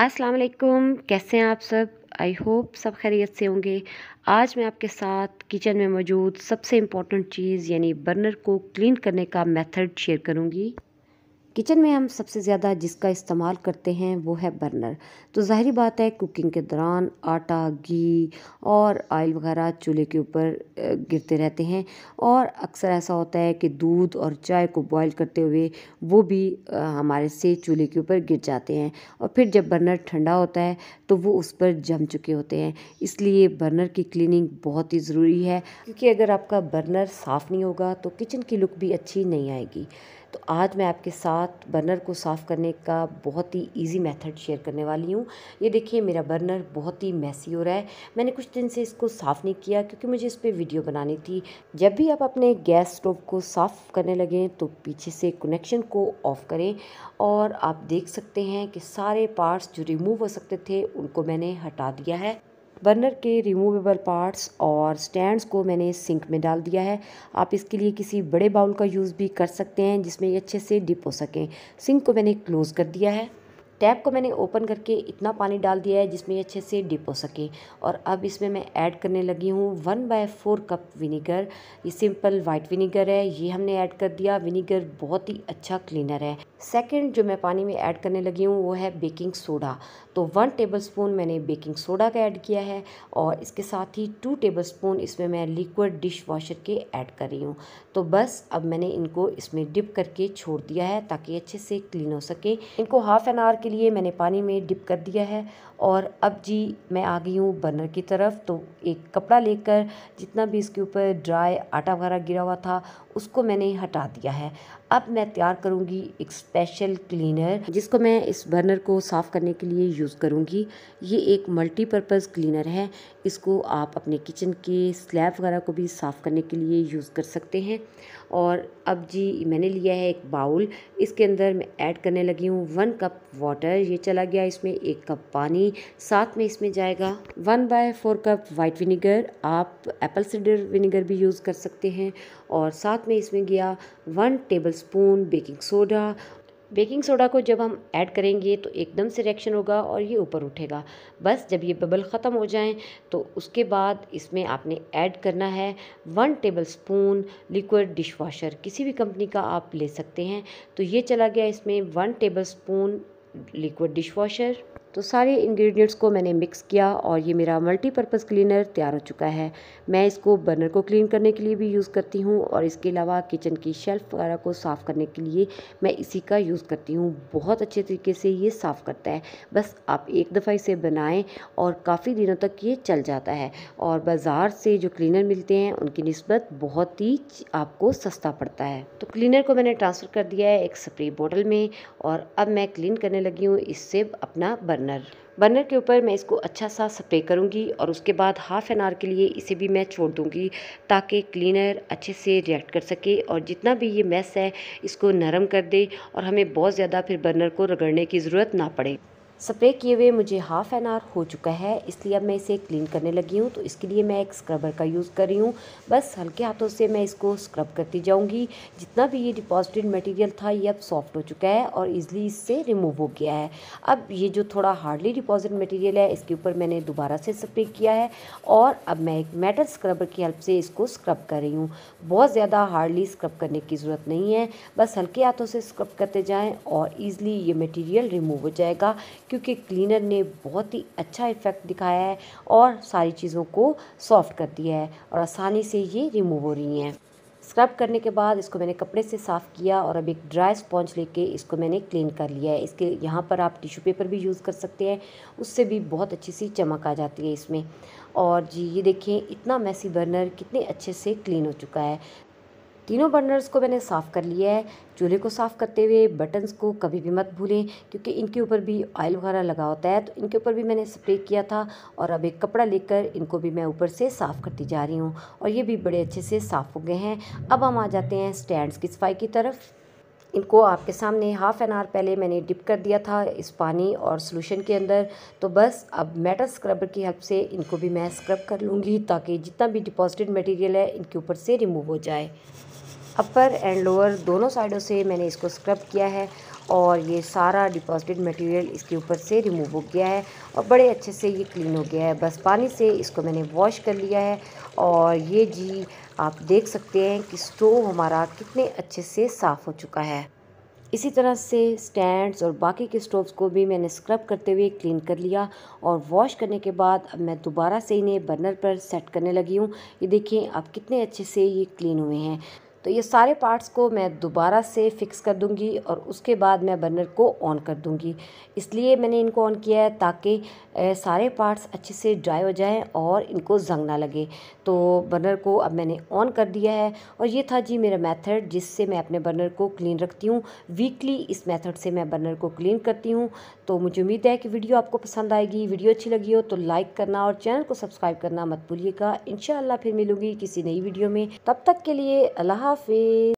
अस्सलाम वालेकुम कैसे हैं आप सब आई होप सब खैरियत से होंगे आज मैं आपके साथ किचन में मौजूद सबसे इम्पॉर्टेंट चीज़ यानी बर्नर को क्लीन करने का मेथड शेयर करूंगी किचन में हम सबसे ज़्यादा जिसका इस्तेमाल करते हैं वो है बर्नर तो ज़ाहरी बात है कुकिंग के दौरान आटा घी और ऑयल वगैरह चूल्हे के ऊपर गिरते रहते हैं और अक्सर ऐसा होता है कि दूध और चाय को बॉयल करते हुए वो भी हमारे से चूल्हे के ऊपर गिर जाते हैं और फिर जब बर्नर ठंडा होता है तो वो उस पर जम चुके होते हैं इसलिए बर्नर की क्लिनिंग बहुत ही ज़रूरी है क्योंकि अगर आपका बर्नर साफ़ नहीं होगा तो किचन की लुक भी अच्छी नहीं आएगी तो आज मैं आपके साथ बर्नर को साफ़ करने का बहुत ही इजी मेथड शेयर करने वाली हूँ ये देखिए मेरा बर्नर बहुत ही मैसी हो रहा है मैंने कुछ दिन से इसको साफ़ नहीं किया क्योंकि मुझे इस पर वीडियो बनानी थी जब भी आप अपने गैस स्टोव को साफ़ करने लगें तो पीछे से कनेक्शन को ऑफ़ करें और आप देख सकते हैं कि सारे पार्ट्स जो रिमूव हो सकते थे उनको मैंने हटा दिया है बर्नर के रिमूवेबल पार्ट्स और स्टैंड्स को मैंने सिंक में डाल दिया है आप इसके लिए किसी बड़े बाउल का यूज़ भी कर सकते हैं जिसमें ये अच्छे से डिप हो सकें सिंक को मैंने क्लोज़ कर दिया है टैप को मैंने ओपन करके इतना पानी डाल दिया है जिसमें अच्छे से डिप हो सके और अब इसमें मैं ऐड करने लगी हूँ one by four cup vinegar ये सिंपल वाइट विनीगर है ये हमने ऐड कर दिया विनीगर बहुत ही अच्छा क्लीनर है सेकंड जो मैं पानी में ऐड करने लगी हूँ वो है बेकिंग सोडा तो वन स्पून मैंने बेकिंग सोडा का ऐड किया है और इसके साथ ही टू स्पून इसमें मैं लिक्विड डिश वॉशर के ऐड कर रही हूँ तो बस अब मैंने इनको इसमें डिप करके छोड़ दिया है ताकि अच्छे से क्लीन हो सके इनको हाफ एन आवर के लिए मैंने पानी में डिप कर दिया है और अब जी मैं आ गई हूँ बर्नर की तरफ तो एक कपड़ा लेकर जितना भी इसके ऊपर ड्राई आटा वगैरह गिरा हुआ था उसको मैंने हटा दिया है अब मैं तैयार करूँगी एक स्पेशल क्लीनर जिसको मैं इस बर्नर को साफ़ करने के लिए यूज़ करूँगी ये एक मल्टीपर्पज़ क्लीनर है इसको आप अपने किचन के स्लैब वगैरह को भी साफ़ करने के लिए यूज़ कर सकते हैं और अब जी मैंने लिया है एक बाउल इसके अंदर मैं ऐड करने लगी हूँ वन कप वाटर ये चला गया इसमें एक कप पानी पानी साथ में इसमें जाएगा one by four cup white vinegar आप एप्पल सीडर विनीगर भी यूज़ कर सकते हैं और साथ में इसमें गया one tablespoon baking soda baking soda को जब हम ऐड करेंगे तो एकदम से रिएक्शन होगा और ये ऊपर उठेगा बस जब ये बबल ख़त्म हो जाए तो उसके बाद इसमें आपने ऐड करना है one tablespoon liquid dishwasher किसी भी कंपनी का आप ले सकते हैं तो ये चला गया इसमें one tablespoon liquid dishwasher तो सारे इंग्रेडिएंट्स को मैंने मिक्स किया और ये मेरा मल्टीपर्पज़ क्लीनर तैयार हो चुका है मैं इसको बर्नर को क्लीन करने के लिए भी यूज़ करती हूँ और इसके अलावा किचन की शेल्फ़ वगैरह को साफ़ करने के लिए मैं इसी का यूज़ करती हूँ बहुत अच्छे तरीके से ये साफ़ करता है बस आप एक दफ़ा इसे बनाएँ और काफ़ी दिनों तक ये चल जाता है और बाज़ार से जो क्लीनर मिलते हैं उनकी नस्बत बहुत ही आपको सस्ता पड़ता है तो क्लीनर को मैंने ट्रांसफ़र कर दिया है एक स्प्रे बॉटल में और अब मैं क्लीन करने लगी हूँ इससे अपना बर्नर बर्नर बर्नर के ऊपर मैं इसको अच्छा सा स्प्रे करूँगी और उसके बाद हाफ़ एन आवर के लिए इसे भी मैं छोड़ दूँगी ताकि क्लीनर अच्छे से रिएक्ट कर सके और जितना भी ये मैस है इसको नरम कर दे और हमें बहुत ज़्यादा फिर बर्नर को रगड़ने की ज़रूरत ना पड़े स्प्रे किए हुए मुझे हाफ़ एन आवर हो चुका है इसलिए अब मैं इसे क्लीन करने लगी हूँ तो इसके लिए मैं एक स्क्रबर का यूज़ कर रही हूँ बस हल्के हाथों से मैं इसको स्क्रब करती जाऊँगी जितना भी ये डिपॉजिटेड मटेरियल था ये अब सॉफ्ट हो चुका है और ईज़िली इससे रिमूव हो गया है अब ये जो थोड़ा हार्डली डिपॉजिट मटीरियल है इसके ऊपर मैंने दोबारा से स्प्रे किया है और अब मैं एक मेटल स्क्रबर की हेल्प से इसको स्क्रब कर रही हूँ बहुत ज़्यादा हार्डली स्क्रब करने की ज़रूरत नहीं है बस हल्के हाथों से स्क्रब करते जाएँ और ईज़िली ये मटीरियल रिमूव हो जाएगा क्योंकि क्लीनर ने बहुत ही अच्छा इफ़ेक्ट दिखाया है और सारी चीज़ों को सॉफ्ट कर दिया है और आसानी से ये रिमूव हो रही हैं स्क्रब करने के बाद इसको मैंने कपड़े से साफ़ किया और अब एक ड्राई स्पॉन्ज लेके इसको मैंने क्लीन कर लिया है इसके यहाँ पर आप टिश्यू पेपर भी यूज़ कर सकते हैं उससे भी बहुत अच्छी सी चमक आ जाती है इसमें और जी ये देखिए इतना मैसी बर्नर कितने अच्छे से क्लीन हो चुका है तीनों बर्नर्स को मैंने साफ़ कर लिया है चूल्हे को साफ़ करते हुए बटन्स को कभी भी मत भूलें क्योंकि इनके ऊपर भी ऑयल वगैरह लगा होता है तो इनके ऊपर भी मैंने स्प्रे किया था और अब एक कपड़ा लेकर इनको भी मैं ऊपर से साफ़ करती जा रही हूँ और ये भी बड़े अच्छे से साफ़ हो गए हैं अब हम आ जाते हैं स्टैंड की सफाई की तरफ इनको आपके सामने हाफ़ एन आवर पहले मैंने डिप कर दिया था इस पानी और सोलूशन के अंदर तो बस अब मेटल स्क्रबर की हेल्प से इनको भी मैं स्क्रब कर लूँगी ताकि जितना भी डिपॉजिटेड मटेरियल है इनके ऊपर से रिमूव हो जाए अपर एंड लोअर दोनों साइडों से मैंने इसको स्क्रब किया है और ये सारा डिपॉजिटेड मटेरियल इसके ऊपर से रिमूव हो गया है और बड़े अच्छे से ये क्लीन हो गया है बस पानी से इसको मैंने वॉश कर लिया है और ये जी आप देख सकते हैं कि स्टोव हमारा कितने अच्छे से साफ़ हो चुका है इसी तरह से स्टैंड्स और बाकी के स्टोव्स को भी मैंने स्क्रब करते हुए क्लीन कर लिया और वॉश करने के बाद अब मैं दोबारा से इन्हें बर्नर पर सेट करने लगी हूँ ये देखिए अब कितने अच्छे से ये क्लीन हुए हैं तो ये सारे पार्ट्स को मैं दोबारा से फ़िक्स कर दूंगी और उसके बाद मैं बर्नर को ऑन कर दूंगी इसलिए मैंने इनको ऑन किया है ताकि सारे पार्ट्स अच्छे से ड्राई हो जाएं और इनको जंग ना लगे तो बर्नर को अब मैंने ऑन कर दिया है और ये था जी मेरा मेथड जिससे मैं अपने बर्नर को क्लीन रखती हूँ वीकली इस मेथड से मैं बर्नर को क्लीन करती हूँ तो मुझे उम्मीद है कि वीडियो आपको पसंद आएगी वीडियो अच्छी लगी हो तो लाइक करना और चैनल को सब्सक्राइब करना मत भूलिएगा इन फिर मिलूंगी किसी नई वीडियो में तब तक के लिए अल्लाह हाफिज़